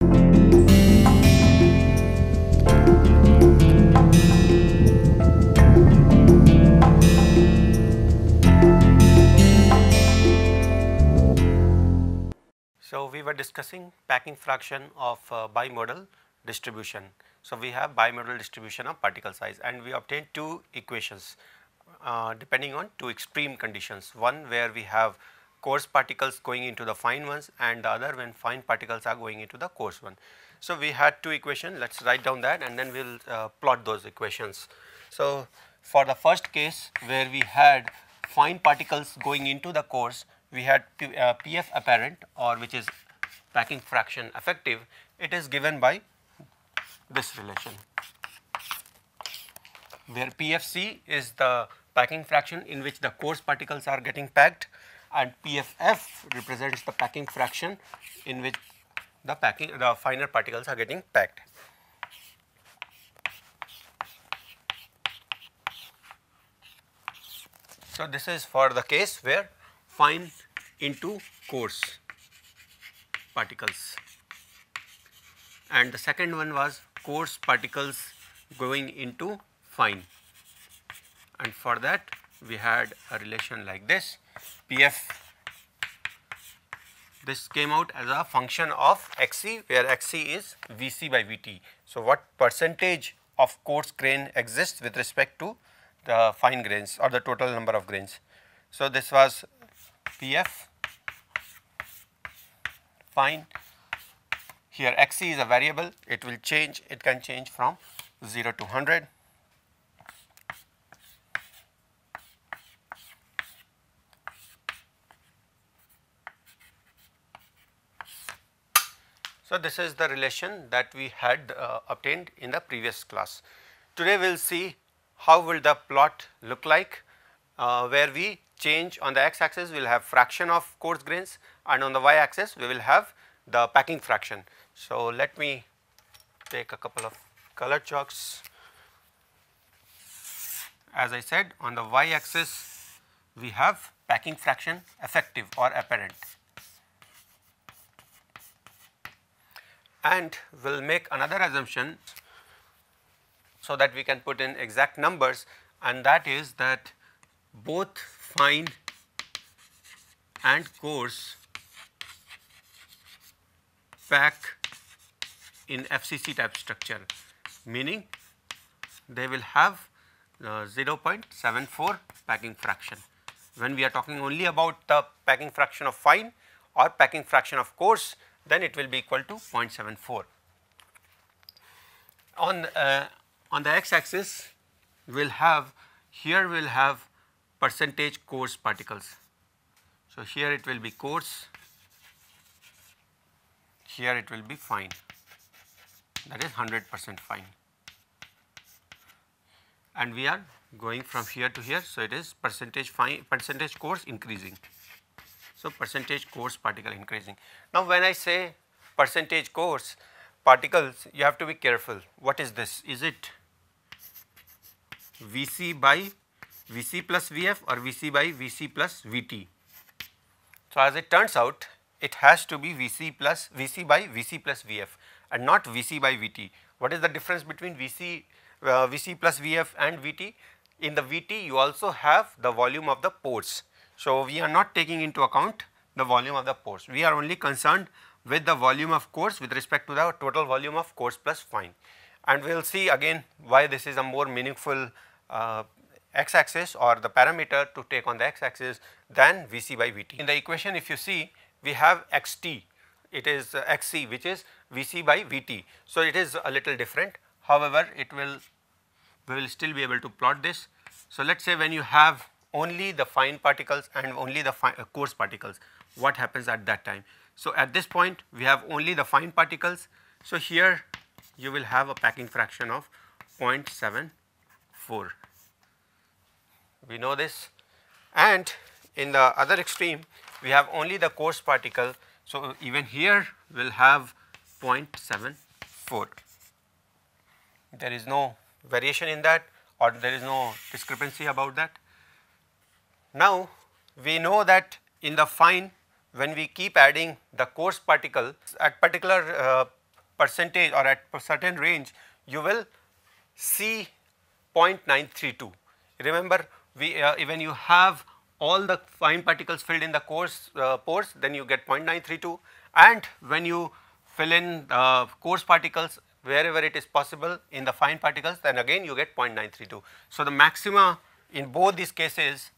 So, we were discussing packing fraction of uh, bimodal distribution. So, we have bimodal distribution of particle size and we obtained two equations uh, depending on two extreme conditions, one where we have coarse particles going into the fine ones and the other when fine particles are going into the coarse one. So, we had two equations let us write down that and then we will uh, plot those equations. So, for the first case where we had fine particles going into the coarse we had P, uh, PF apparent or which is packing fraction effective it is given by this relation where PFC is the packing fraction in which the coarse particles are getting packed and PFF represents the packing fraction in which the packing the finer particles are getting packed. So, this is for the case where fine into coarse particles and the second one was coarse particles going into fine and for that we had a relation like this pf this came out as a function of xc where xc is vc by vt. So, what percentage of coarse grain exists with respect to the fine grains or the total number of grains. So, this was pf fine here xc is a variable it will change it can change from 0 to 100 So, this is the relation that we had uh, obtained in the previous class. Today we will see how will the plot look like uh, where we change on the x axis we will have fraction of coarse grains and on the y axis we will have the packing fraction. So, let me take a couple of color chalks. As I said on the y axis we have packing fraction effective or apparent and we will make another assumption so that we can put in exact numbers and that is that both fine and coarse pack in FCC type structure meaning they will have uh, 0.74 packing fraction. When we are talking only about the packing fraction of fine or packing fraction of coarse then it will be equal to 0.74. On, uh, on the x axis we will have here we will have percentage coarse particles. So, here it will be coarse, here it will be fine that is 100 percent fine and we are going from here to here. So, it is percentage fine percentage coarse increasing. So, percentage coarse particle increasing. Now, when I say percentage coarse particles, you have to be careful. What is this? Is it Vc by Vc plus Vf or Vc by Vc plus Vt? So, as it turns out, it has to be Vc plus Vc by Vc plus Vf and not Vc by Vt. What is the difference between Vc, uh, Vc plus Vf and Vt? In the Vt, you also have the volume of the pores. So, we are not taking into account the volume of the pores. We are only concerned with the volume of cores with respect to the total volume of cores plus fine. And we will see again why this is a more meaningful uh, x axis or the parameter to take on the x axis than Vc by Vt. In the equation if you see we have xt it is uh, xc which is Vc by Vt. So, it is a little different however it will we will still be able to plot this. So, let us say when you have only the fine particles and only the uh, coarse particles. What happens at that time? So, at this point we have only the fine particles. So, here you will have a packing fraction of 0.74. We know this and in the other extreme we have only the coarse particle. So, even here we will have 0.74. There is no variation in that or there is no discrepancy about that. Now, we know that in the fine when we keep adding the coarse particle at particular uh, percentage or at certain range you will see 0.932. Remember we uh, when you have all the fine particles filled in the coarse uh, pores then you get 0.932 and when you fill in uh, coarse particles wherever it is possible in the fine particles then again you get 0.932. So, the maxima in both these cases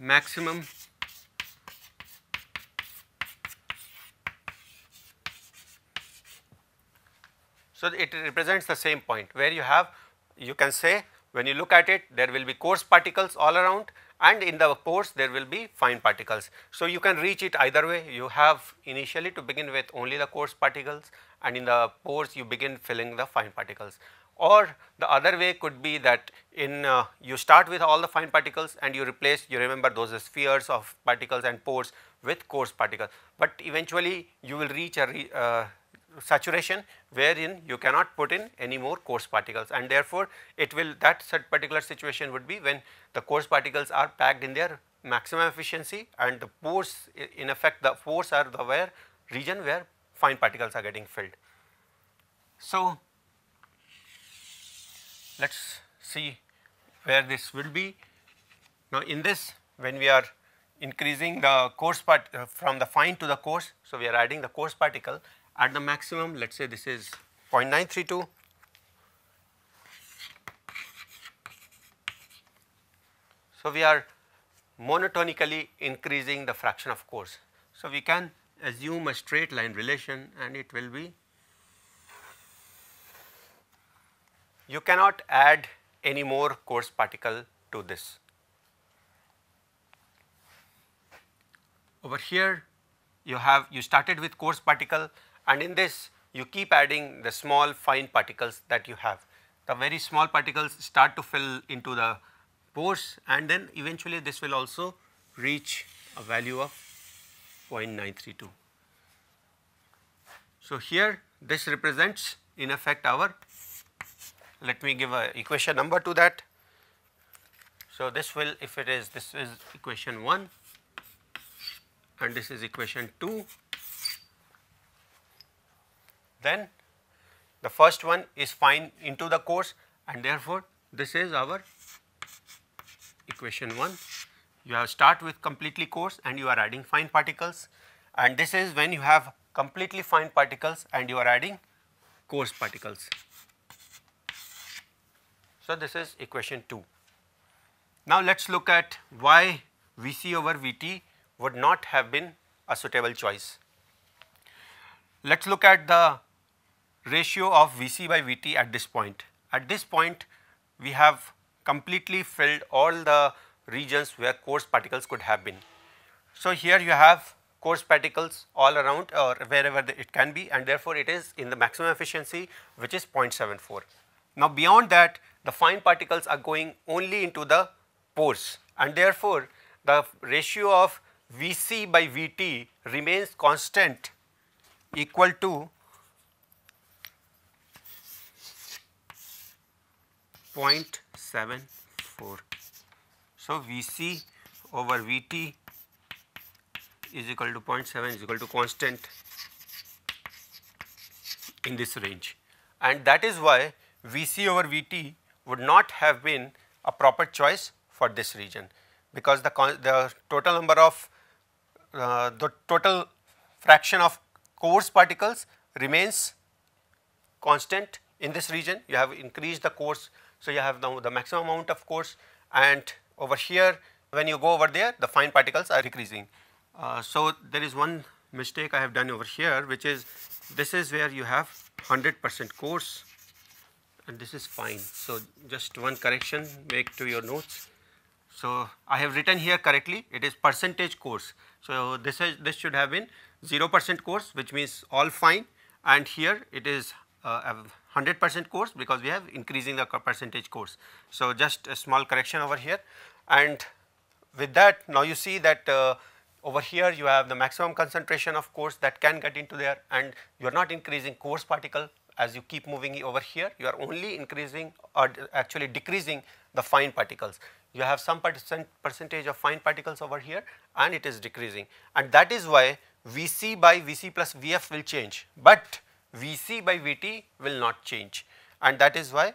maximum So, it represents the same point where you have you can say when you look at it there will be coarse particles all around and in the pores there will be fine particles. So, you can reach it either way you have initially to begin with only the coarse particles and in the pores you begin filling the fine particles or the other way could be that in uh, you start with all the fine particles and you replace you remember those spheres of particles and pores with coarse particles. But eventually you will reach a re, uh, saturation wherein you cannot put in any more coarse particles and therefore it will that particular situation would be when the coarse particles are packed in their maximum efficiency and the pores in effect the pores are the where region where fine particles are getting filled. So, let us see where this will be. Now, in this when we are increasing the coarse part uh, from the fine to the coarse. So, we are adding the coarse particle at the maximum let us say this is 0.932 So, we are monotonically increasing the fraction of course. So, we can assume a straight line relation and it will be you cannot add any more coarse particle to this. Over here you have you started with coarse particle and in this you keep adding the small fine particles that you have. The very small particles start to fill into the pores and then eventually this will also reach a value of 0.932. So, here this represents in effect our let me give a equation number to that. So, this will if it is this is equation 1 and this is equation 2 then the first one is fine into the course and therefore, this is our equation 1. You have start with completely coarse and you are adding fine particles and this is when you have completely fine particles and you are adding coarse particles. So, this is equation 2. Now, let us look at why Vc over Vt would not have been a suitable choice. Let us look at the ratio of Vc by Vt at this point. At this point, we have completely filled all the regions where coarse particles could have been. So, here you have coarse particles all around or wherever it can be and therefore, it is in the maximum efficiency which is 0.74. Now, beyond that the fine particles are going only into the pores and therefore, the ratio of Vc by Vt remains constant equal to 0.74. So, Vc over Vt is equal to 0.7 is equal to constant in this range and that is why Vc over Vt would not have been a proper choice for this region because the, the total number of uh, the total fraction of coarse particles remains constant in this region you have increased the coarse so you have now the maximum amount of coarse and over here when you go over there the fine particles are decreasing. Uh, so there is one mistake I have done over here which is this is where you have 100 percent coarse and this is fine. So, just one correction make to your notes. So, I have written here correctly it is percentage course. So, this is this should have been 0 percent course which means all fine and here it is uh, 100 percent course because we have increasing the percentage course. So, just a small correction over here and with that now you see that uh, over here you have the maximum concentration of course that can get into there and you are not increasing course particle as you keep moving over here, you are only increasing or actually decreasing the fine particles. You have some percent percentage of fine particles over here and it is decreasing and that is why Vc by Vc plus Vf will change, but Vc by Vt will not change and that is why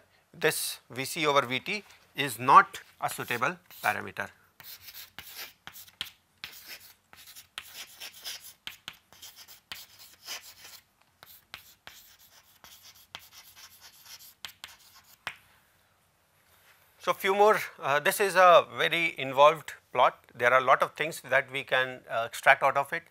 this Vc over Vt is not a suitable parameter. So, few more, uh, this is a very involved plot. There are a lot of things that we can uh, extract out of it.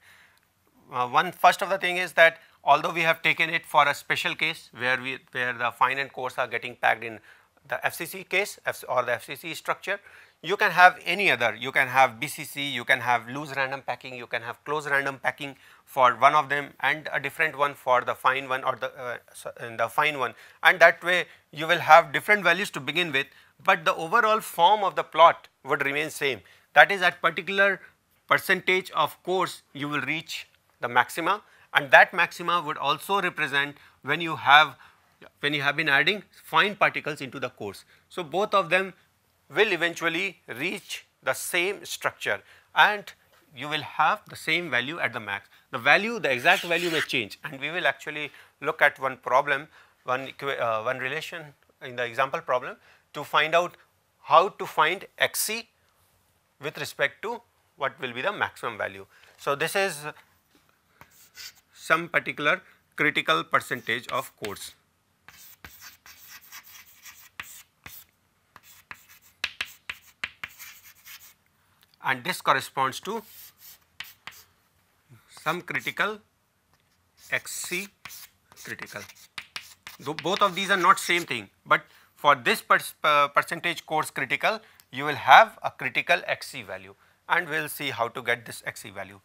Uh, one first of the thing is that although we have taken it for a special case where we where the fine and coarse are getting packed in the FCC case or the FCC structure, you can have any other. You can have BCC, you can have loose random packing, you can have close random packing for one of them and a different one for the fine one or the, uh, the fine one. And that way you will have different values to begin with but the overall form of the plot would remain same. That is at particular percentage of course you will reach the maxima and that maxima would also represent when you have when you have been adding fine particles into the course. So, both of them will eventually reach the same structure and you will have the same value at the max. The value, the exact value may change and we will actually look at one problem, one, uh, one relation in the example problem to find out how to find xc with respect to what will be the maximum value. So, this is some particular critical percentage of course, and this corresponds to some critical xc critical. Though both of these are not same thing, but for this per percentage course critical you will have a critical XC value and we will see how to get this XC value.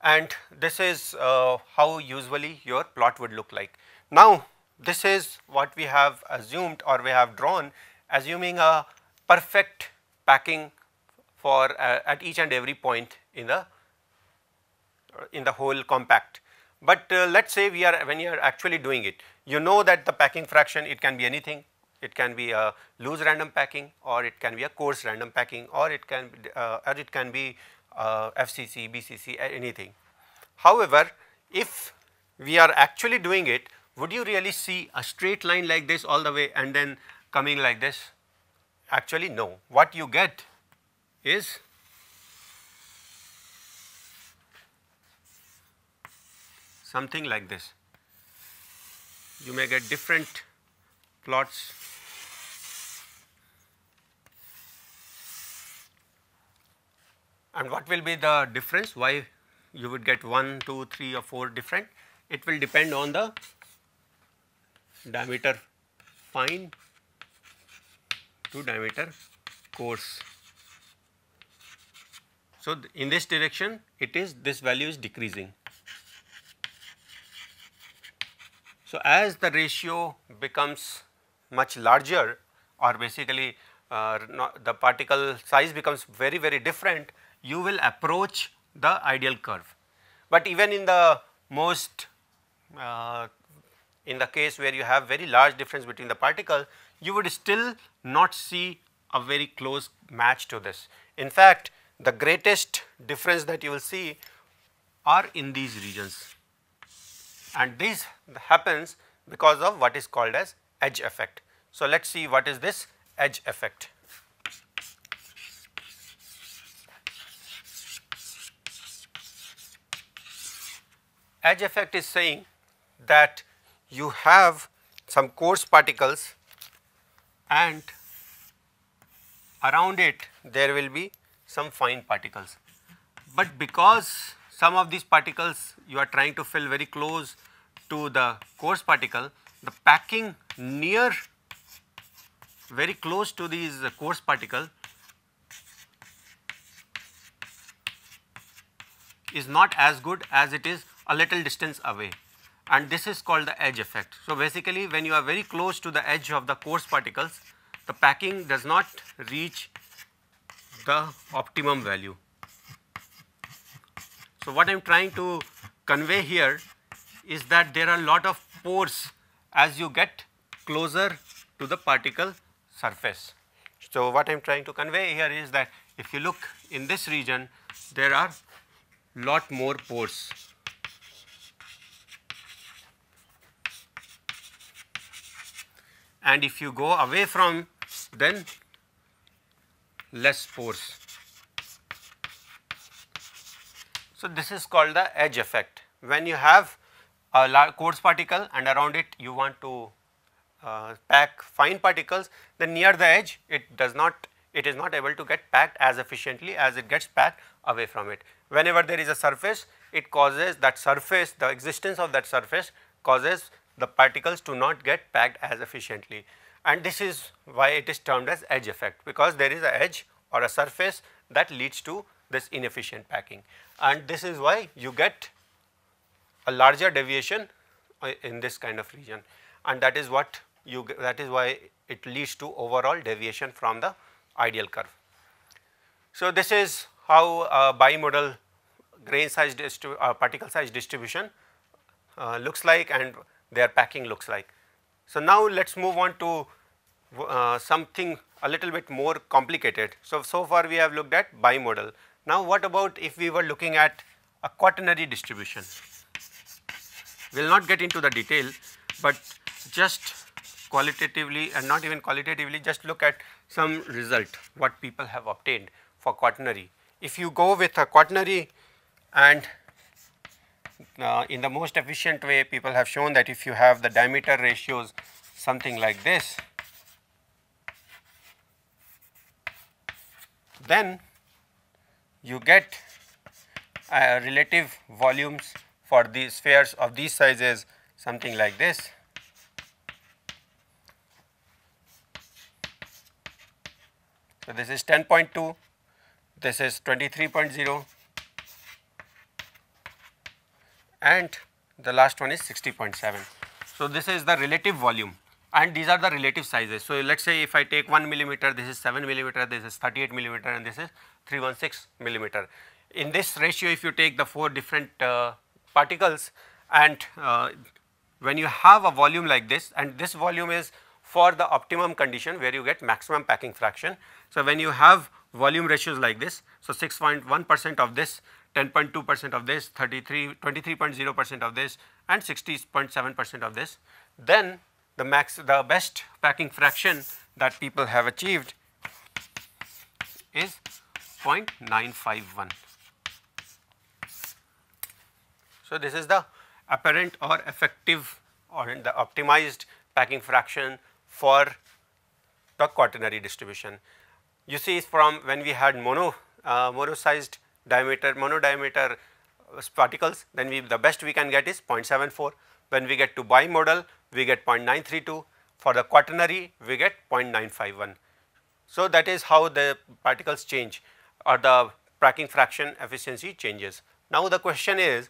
And this is uh, how usually your plot would look like. Now this is what we have assumed or we have drawn assuming a perfect packing for uh, at each and every point in the in the whole compact. But uh, let us say we are when you are actually doing it, you know that the packing fraction it can be anything. It can be a loose random packing or it can be a coarse random packing or it can uh, or it can be uh, FCC, BCC anything. However, if we are actually doing it, would you really see a straight line like this all the way and then coming like this? Actually no. What you get is something like this. You may get different plots and what will be the difference why you would get 1, 2, 3 or 4 different it will depend on the diameter fine to diameter coarse. So, in this direction it is this value is decreasing. So, as the ratio becomes much larger or basically uh, the particle size becomes very very different, you will approach the ideal curve. But even in the most uh, in the case where you have very large difference between the particle, you would still not see a very close match to this. In fact, the greatest difference that you will see are in these regions and this happens because of what is called as edge effect. So, let us see what is this edge effect. Edge effect is saying that you have some coarse particles and around it there will be some fine particles. But because some of these particles you are trying to fill very close to the coarse particle, the packing near very close to these coarse particle is not as good as it is a little distance away and this is called the edge effect. So, basically when you are very close to the edge of the coarse particles, the packing does not reach the optimum value. So, what I am trying to convey here is that there are a lot of pores as you get closer to the particle surface. So, what I am trying to convey here is that if you look in this region, there are lot more pores. And if you go away from then less pores. So, this is called the edge effect. When you have a coarse particle and around it you want to uh, pack fine particles, then near the edge it does not, it is not able to get packed as efficiently as it gets packed away from it. Whenever there is a surface, it causes that surface, the existence of that surface causes the particles to not get packed as efficiently. And this is why it is termed as edge effect because there is a edge or a surface that leads to this inefficient packing and this is why you get a larger deviation uh, in this kind of region and that is what you that is why it leads to overall deviation from the ideal curve. So, this is how a bimodal grain size uh, particle size distribution uh, looks like and their packing looks like. So, now let us move on to uh, something a little bit more complicated. So, so far we have looked at bimodal now, what about if we were looking at a quaternary distribution? We will not get into the detail, but just qualitatively and not even qualitatively just look at some result what people have obtained for quaternary. If you go with a quaternary and uh, in the most efficient way people have shown that if you have the diameter ratios something like this, then you get uh, relative volumes for the spheres of these sizes something like this. So, this is 10.2, this is 23.0 and the last one is 60.7. So, this is the relative volume and these are the relative sizes. So, let us say if I take 1 millimeter, this is 7 millimeter, this is 38 millimeter and this is 316 millimeter. In this ratio if you take the four different uh, particles and uh, when you have a volume like this and this volume is for the optimum condition where you get maximum packing fraction. So, when you have volume ratios like this, so 6.1 percent of this, 10.2 percent of this, 33, 23.0 percent of this and 60.7 percent of this, then the max, the best packing fraction that people have achieved is 0.951. So, this is the apparent or effective or the optimized packing fraction for the quaternary distribution. You see from when we had mono uh, mono sized diameter mono diameter uh, particles then we the best we can get is 0.74 when we get to bimodal we get 0.932 for the quaternary we get 0.951. So, that is how the particles change or the cracking fraction efficiency changes. Now the question is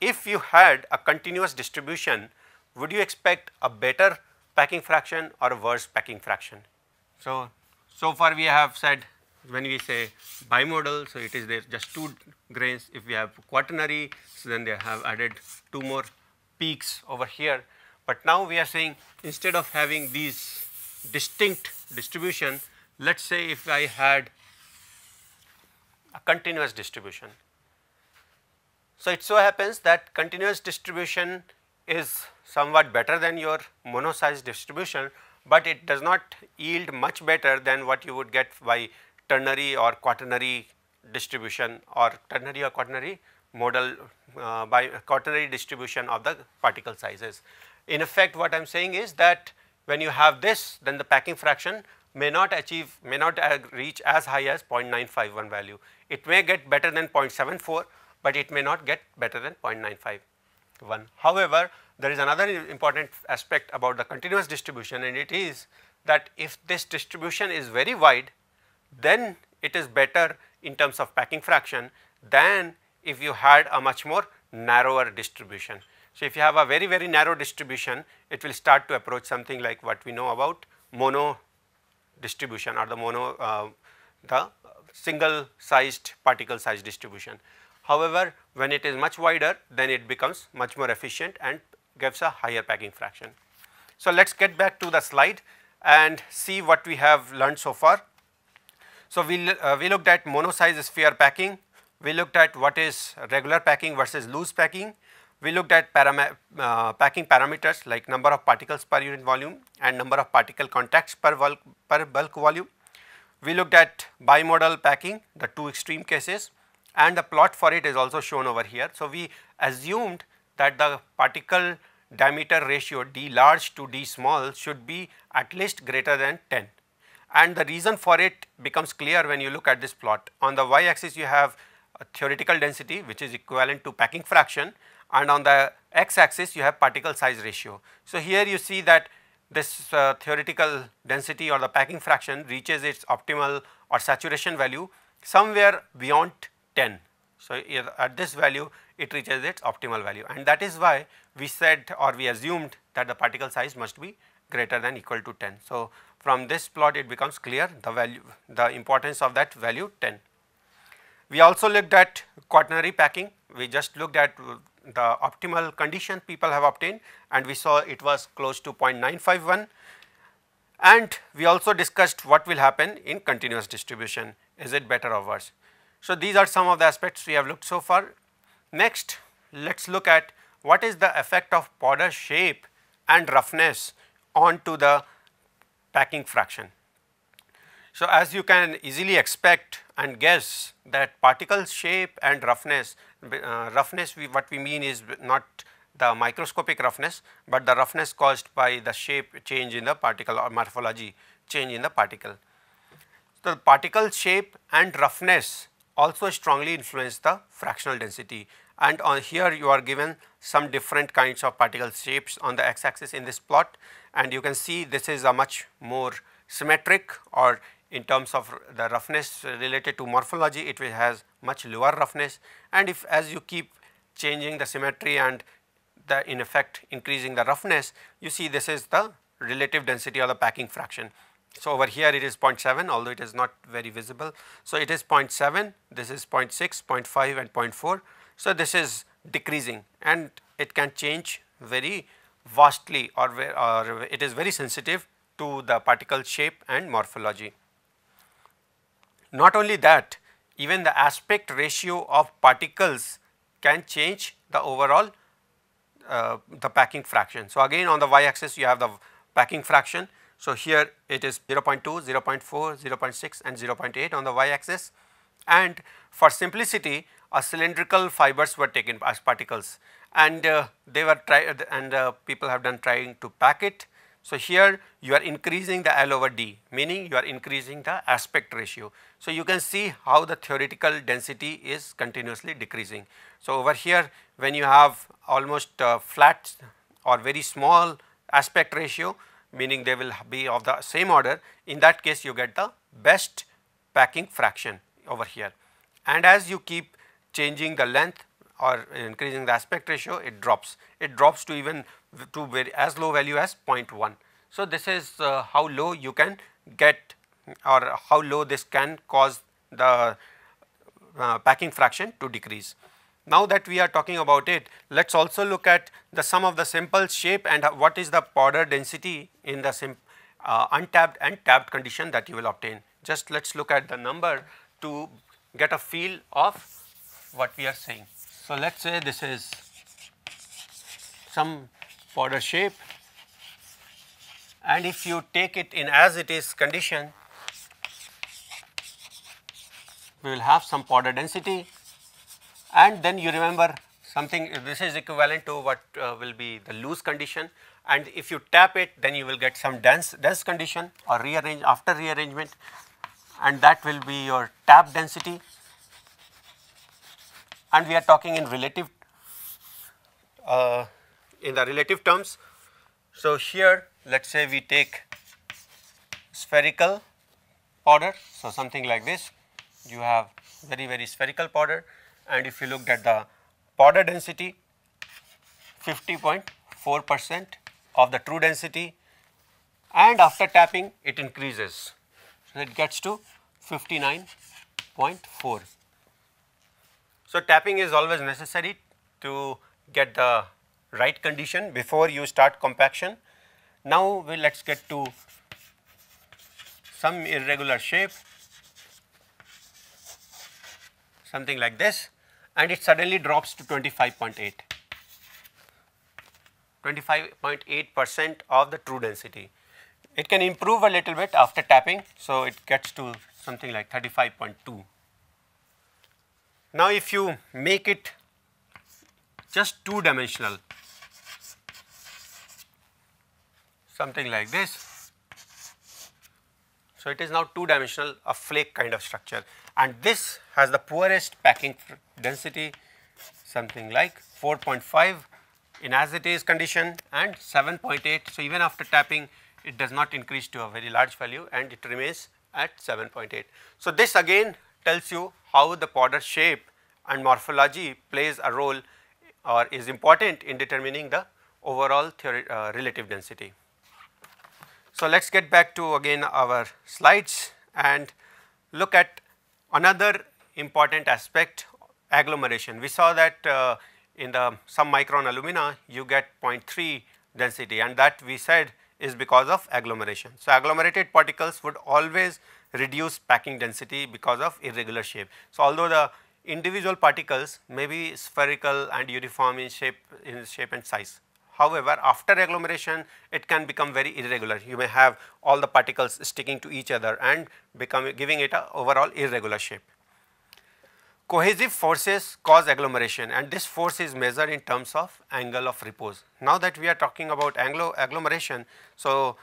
if you had a continuous distribution would you expect a better packing fraction or a worse packing fraction. So, so far we have said when we say bimodal, so it is there just two grains. If we have quaternary, so then they have added two more peaks over here. But now we are saying instead of having these distinct distribution, let us say if I had a continuous distribution. So, it so happens that continuous distribution is somewhat better than your monosized distribution, but it does not yield much better than what you would get by ternary or quaternary distribution or ternary or quaternary model uh, by quaternary distribution of the particle sizes. In effect what I am saying is that when you have this then the packing fraction may not achieve may not uh, reach as high as 0.951 value. It may get better than 0.74, but it may not get better than 0.951. However, there is another important aspect about the continuous distribution and it is that if this distribution is very wide, then it is better in terms of packing fraction than if you had a much more narrower distribution. So, if you have a very very narrow distribution, it will start to approach something like what we know about mono distribution or the mono uh, the single sized particle size distribution. However, when it is much wider then it becomes much more efficient and gives a higher packing fraction. So, let us get back to the slide and see what we have learned so far. So, we, uh, we looked at monosize sphere packing, we looked at what is regular packing versus loose packing, we looked at param uh, packing parameters like number of particles per unit volume and number of particle contacts per, bulk, per bulk volume. We looked at bimodal packing, the two extreme cases and the plot for it is also shown over here. So, we assumed that the particle diameter ratio d large to d small should be at least greater than 10. And the reason for it becomes clear when you look at this plot. On the y axis you have theoretical density which is equivalent to packing fraction and on the x axis you have particle size ratio. So, here you see that this uh, theoretical density or the packing fraction reaches its optimal or saturation value somewhere beyond 10. So, at this value it reaches its optimal value and that is why we said or we assumed that the particle size must be greater than equal to 10. So, from this plot it becomes clear the value the importance of that value 10. We also looked at quaternary packing we just looked at the optimal condition people have obtained and we saw it was close to 0.951 and we also discussed what will happen in continuous distribution is it better or worse. So, these are some of the aspects we have looked so far. Next let us look at what is the effect of powder shape and roughness onto the packing fraction. So, as you can easily expect and guess that particle shape and roughness uh, roughness we, what we mean is not the microscopic roughness, but the roughness caused by the shape change in the particle or morphology change in the particle. The particle shape and roughness also strongly influence the fractional density and on here you are given some different kinds of particle shapes on the x axis in this plot and you can see this is a much more symmetric or in terms of the roughness related to morphology it has much lower roughness and if as you keep changing the symmetry and the in effect increasing the roughness you see this is the relative density or the packing fraction. So, over here it is 0.7 although it is not very visible. So, it is 0.7 this is 0 0.6 0 0.5 and 0 0.4. So, this is decreasing and it can change very vastly or, or it is very sensitive to the particle shape and morphology. Not only that, even the aspect ratio of particles can change the overall uh, the packing fraction. So, again on the y axis you have the packing fraction. So, here it is 0 0.2, 0 0.4, 0 0.6 and 0 0.8 on the y axis and for simplicity a cylindrical fibers were taken as particles and uh, they were tried. and uh, people have done trying to pack it so, here you are increasing the L over D meaning you are increasing the aspect ratio. So, you can see how the theoretical density is continuously decreasing. So, over here when you have almost uh, flat or very small aspect ratio meaning they will be of the same order in that case you get the best packing fraction over here. And as you keep changing the length or increasing the aspect ratio it drops. It drops to even to very as low value as 0.1. So, this is uh, how low you can get or how low this can cause the uh, packing fraction to decrease. Now that we are talking about it, let us also look at the sum of the simple shape and what is the powder density in the uh, untapped and tapped condition that you will obtain. Just let us look at the number to get a feel of what we are saying. So, let us say this is some powder shape and if you take it in as it is condition, we will have some powder density and then you remember something this is equivalent to what uh, will be the loose condition and if you tap it then you will get some dense dense condition or rearrange after rearrangement and that will be your tap density and we are talking in relative uh, in the relative terms. So, here let us say we take spherical powder. So, something like this you have very very spherical powder and if you looked at the powder density 50.4 percent of the true density and after tapping it increases. So, it gets to 59.4 so, tapping is always necessary to get the right condition before you start compaction. Now, we let us get to some irregular shape something like this and it suddenly drops to 25.8. 25.8 percent of the true density. It can improve a little bit after tapping. So, it gets to something like 35.2. Now, if you make it just two dimensional, something like this. So, it is now two dimensional a flake kind of structure and this has the poorest packing density something like 4.5 in as it is condition and 7.8. So, even after tapping it does not increase to a very large value and it remains at 7.8. So, this again tells you how the powder shape and morphology plays a role or is important in determining the overall uh, relative density. So, let us get back to again our slides and look at another important aspect agglomeration. We saw that uh, in the some micron alumina you get 0.3 density and that we said is because of agglomeration. So, agglomerated particles would always Reduce packing density because of irregular shape. So, although the individual particles may be spherical and uniform in shape, in shape and size. However, after agglomeration it can become very irregular. You may have all the particles sticking to each other and become giving it a overall irregular shape. Cohesive forces cause agglomeration and this force is measured in terms of angle of repose. Now that we are talking about anglo agglomeration, so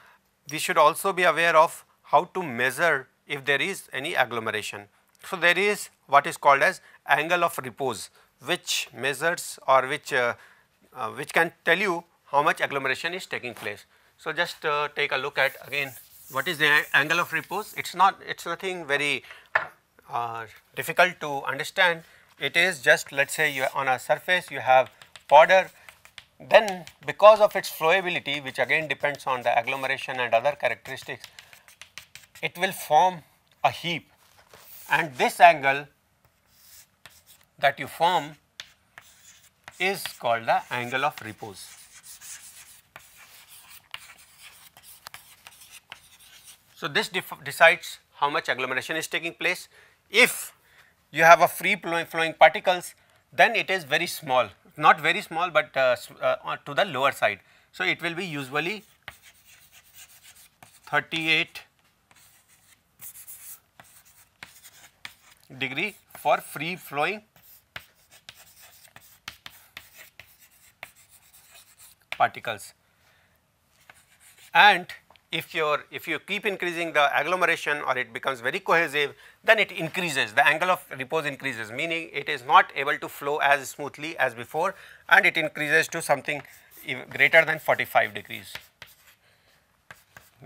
we should also be aware of how to measure if there is any agglomeration. So, there is what is called as angle of repose which measures or which, uh, uh, which can tell you how much agglomeration is taking place. So, just uh, take a look at again what is the angle of repose it is not it is nothing very uh, difficult to understand it is just let us say you on a surface you have powder then because of its flowability which again depends on the agglomeration and other characteristics it will form a heap and this angle that you form is called the angle of repose. So, this decides how much agglomeration is taking place. If you have a free flowing particles, then it is very small, not very small, but uh, uh, to the lower side. So, it will be usually 38 degree for free flowing particles. And if you if you keep increasing the agglomeration or it becomes very cohesive, then it increases the angle of repose increases meaning it is not able to flow as smoothly as before and it increases to something greater than 45 degrees.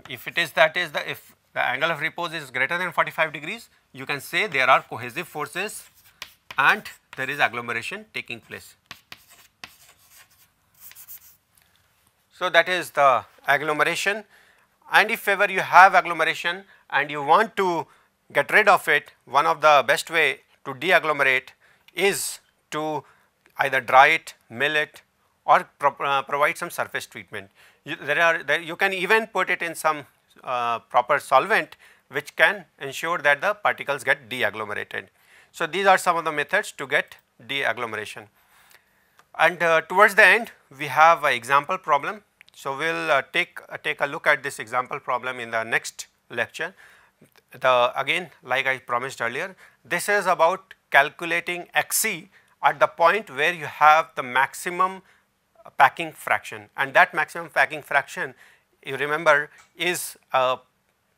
If it is that is the if the angle of repose is greater than 45 degrees, you can say there are cohesive forces and there is agglomeration taking place. So, that is the agglomeration and if ever you have agglomeration and you want to get rid of it, one of the best way to deagglomerate is to either dry it, mill it or pro uh, provide some surface treatment. You, there are there you can even put it in some uh, proper solvent which can ensure that the particles get deagglomerated. So, these are some of the methods to get deagglomeration. And uh, towards the end we have an example problem. So, we will uh, take, uh, take a look at this example problem in the next lecture. The again like I promised earlier this is about calculating XC at the point where you have the maximum packing fraction and that maximum packing fraction you remember is a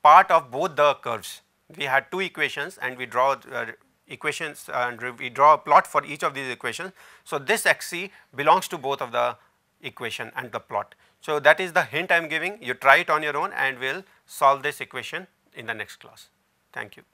part of both the curves. We had two equations and we draw uh, equations and we draw a plot for each of these equations. So, this x c belongs to both of the equation and the plot. So, that is the hint I am giving you try it on your own and we will solve this equation in the next class. Thank you.